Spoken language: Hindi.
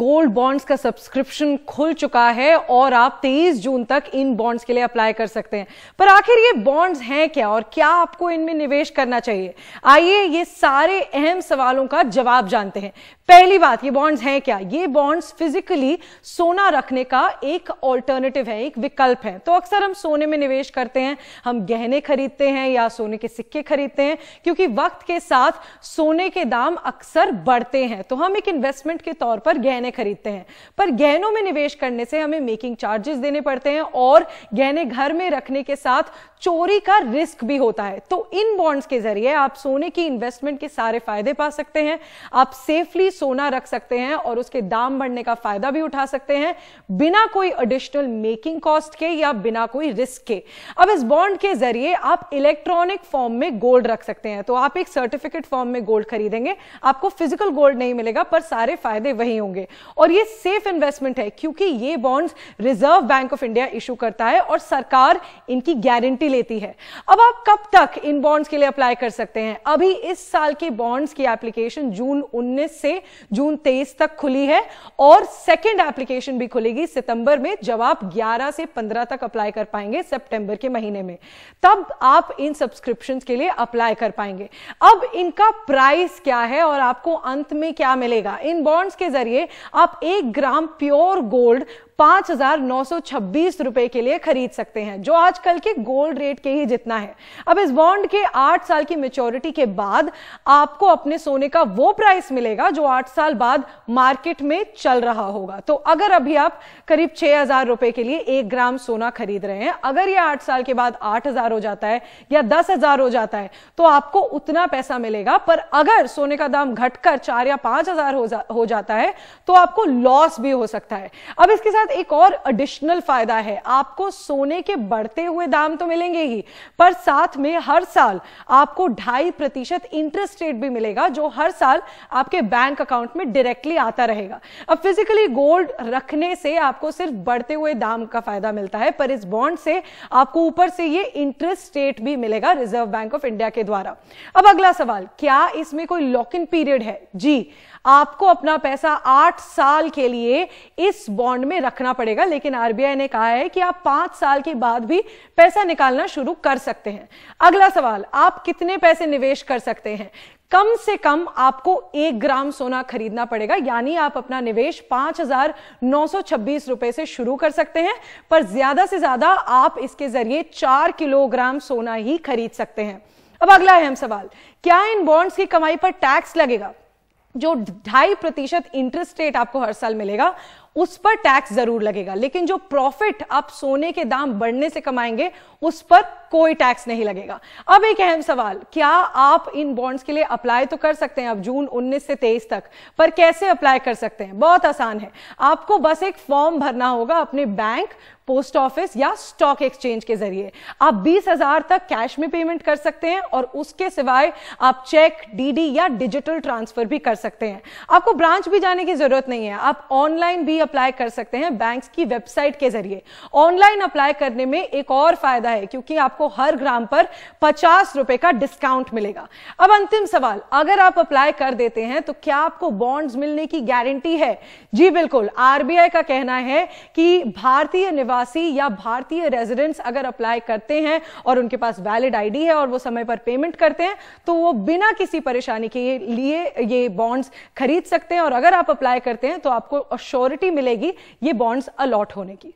गोल्ड बॉन्ड्स का सब्सक्रिप्शन खुल चुका है और आप 23 जून तक इन बॉन्ड्स के लिए अप्लाई कर सकते हैं पर आखिर ये बॉन्ड्स हैं क्या और क्या आपको इनमें निवेश करना चाहिए आइए ये सारे अहम सवालों का जवाब जानते हैं पहली बात ये बॉन्ड्स हैं क्या ये बॉन्ड्स फिजिकली सोना रखने का एक ऑल्टरनेटिव है एक विकल्प है तो अक्सर हम सोने में निवेश करते हैं हम गहने खरीदते हैं या सोने के सिक्के खरीदते हैं क्योंकि वक्त के साथ सोने के दाम अक्सर बढ़ते हैं तो हम एक इन्वेस्टमेंट के तौर पर गहने गहने खरीदते हैं पर गहनों में निवेश करने से हमें मेकिंग चार्जेस देने पड़ते हैं और गहने घर में रखने के साथ चोरी का रिस्क भी होता है तो इन बॉन्ड्स के जरिए आप सोने की इन्वेस्टमेंट के सारे फायदे पा सकते हैं आप सेफली सोना रख सकते हैं और उसके दाम बढ़ने का फायदा भी उठा सकते हैं बिना कोई एडिशनल मेकिंग कॉस्ट के या बिना कोई रिस्क के अब इस बॉन्ड के जरिए आप इलेक्ट्रॉनिक फॉर्म में गोल्ड रख सकते हैं तो आप एक सर्टिफिकेट फॉर्म में गोल्ड खरीदेंगे आपको फिजिकल गोल्ड नहीं मिलेगा पर सारे फायदे वही होंगे और ये सेफ इन्वेस्टमेंट है क्योंकि ये bonds Reserve Bank of India issue करता है और सरकार इनकी गारंटी लेती है अब आप कब तक इन बॉन्ड्स के लिए अप्लाई कर सकते हैं अभी इस साल के बॉन्ड्स की एप्लीकेशन जून 19 से जून 23 तक खुली है और सेकेंड एप्लीकेशन भी खुलेगी सितंबर में जब आप 11 से 15 तक अप्लाई कर पाएंगे सेप्टेंबर के महीने में तब आप इन सब्सक्रिप्शन के लिए अप्लाई कर पाएंगे अब इनका प्राइस क्या है और आपको अंत में क्या मिलेगा इन बॉन्ड्स के जरिए आप एक ग्राम प्योर गोल्ड पांच हजार नौ सौ छब्बीस रुपए के लिए खरीद सकते हैं जो आजकल के गोल्ड रेट के ही जितना है अब इस बॉन्ड के आठ साल की मेच्योरिटी के बाद आपको अपने सोने का वो प्राइस मिलेगा जो आठ साल बाद मार्केट में चल रहा होगा तो अगर अभी आप करीब छह हजार रुपए के लिए एक ग्राम सोना खरीद रहे हैं अगर ये आठ साल के बाद आठ हजार हो जाता है या दस हजार हो जाता है तो आपको उतना पैसा मिलेगा पर अगर सोने का दाम घटकर चार या पांच हजार हो, जा, हो जाता है तो आपको लॉस भी हो सकता है अब इसके साथ साथ एक और एडिशनल फायदा है आपको सोने के बढ़ते हुए दाम तो मिलेंगे ही पर साथ में हर साल आपको ढाई प्रतिशत इंटरेस्ट रेट भी मिलेगा जो हर साल आपके बैंक अकाउंट में डायरेक्टली आता रहेगा अब फिजिकली गोल्ड रखने से आपको सिर्फ बढ़ते हुए दाम का फायदा मिलता है पर इस बॉन्ड से आपको ऊपर से ये इंटरेस्ट रेट भी मिलेगा रिजर्व बैंक ऑफ इंडिया के द्वारा अब अगला सवाल क्या इसमें कोई लॉक इन पीरियड है जी आपको अपना पैसा आठ साल के लिए इस बॉन्ड में रख रखना पड़ेगा लेकिन आरबीआई ने कहा है कि आप पांच साल के बाद भी पैसा निकालना शुरू कर सकते हैं अगला सवाल आप कितने पैसे निवेश कर सकते हैं कम से कम आपको एक ग्राम सोना खरीदना पड़ेगा यानी आप अपना निवेश पांच हजार नौ सौ छब्बीस रुपए से शुरू कर सकते हैं पर ज्यादा से ज्यादा आप इसके जरिए चार किलोग्राम सोना ही खरीद सकते हैं अब अगला अहम सवाल क्या इन बॉन्ड्स की कमाई पर टैक्स लगेगा जो ढाई प्रतिशत इंटरेस्ट रेट आपको हर साल मिलेगा उस पर टैक्स जरूर लगेगा लेकिन जो प्रॉफिट आप सोने के दाम बढ़ने से कमाएंगे उस पर कोई टैक्स नहीं लगेगा अब एक अहम सवाल क्या आप इन बॉन्ड्स के लिए अप्लाई तो कर सकते हैं अब जून 19 से 23 तक पर कैसे अप्लाई कर सकते हैं बहुत आसान है आपको बस एक फॉर्म भरना होगा अपने बैंक पोस्ट ऑफिस या स्टॉक एक्सचेंज के जरिए आप बीस हजार तक कैश में पेमेंट कर सकते हैं और उसके सिवाय आप चेक डीडी या डिजिटल ट्रांसफर भी कर सकते हैं आपको ब्रांच भी जाने की जरूरत नहीं है आप ऑनलाइन भी अप्लाई कर सकते हैं बैंक्स की वेबसाइट के जरिए ऑनलाइन अप्लाई करने में एक और फायदा है क्योंकि आपको हर ग्राम पर पचास रुपए का डिस्काउंट मिलेगा अब अंतिम सवाल अगर आप अप्लाई कर देते हैं तो क्या आपको बॉन्ड्स मिलने की गारंटी है जी बिल्कुल आरबीआई का कहना है कि भारतीय निवासी या भारतीय रेजिडेंट्स अगर अप्लाई करते हैं और उनके पास वैलिड आईडी है और वो समय पर पेमेंट करते हैं तो वो बिना किसी परेशानी के लिए ये बॉन्ड्स खरीद सकते हैं और अगर आप अप्लाई करते हैं तो आपको मिलेगी ये बॉन्ड्स अलॉट होने की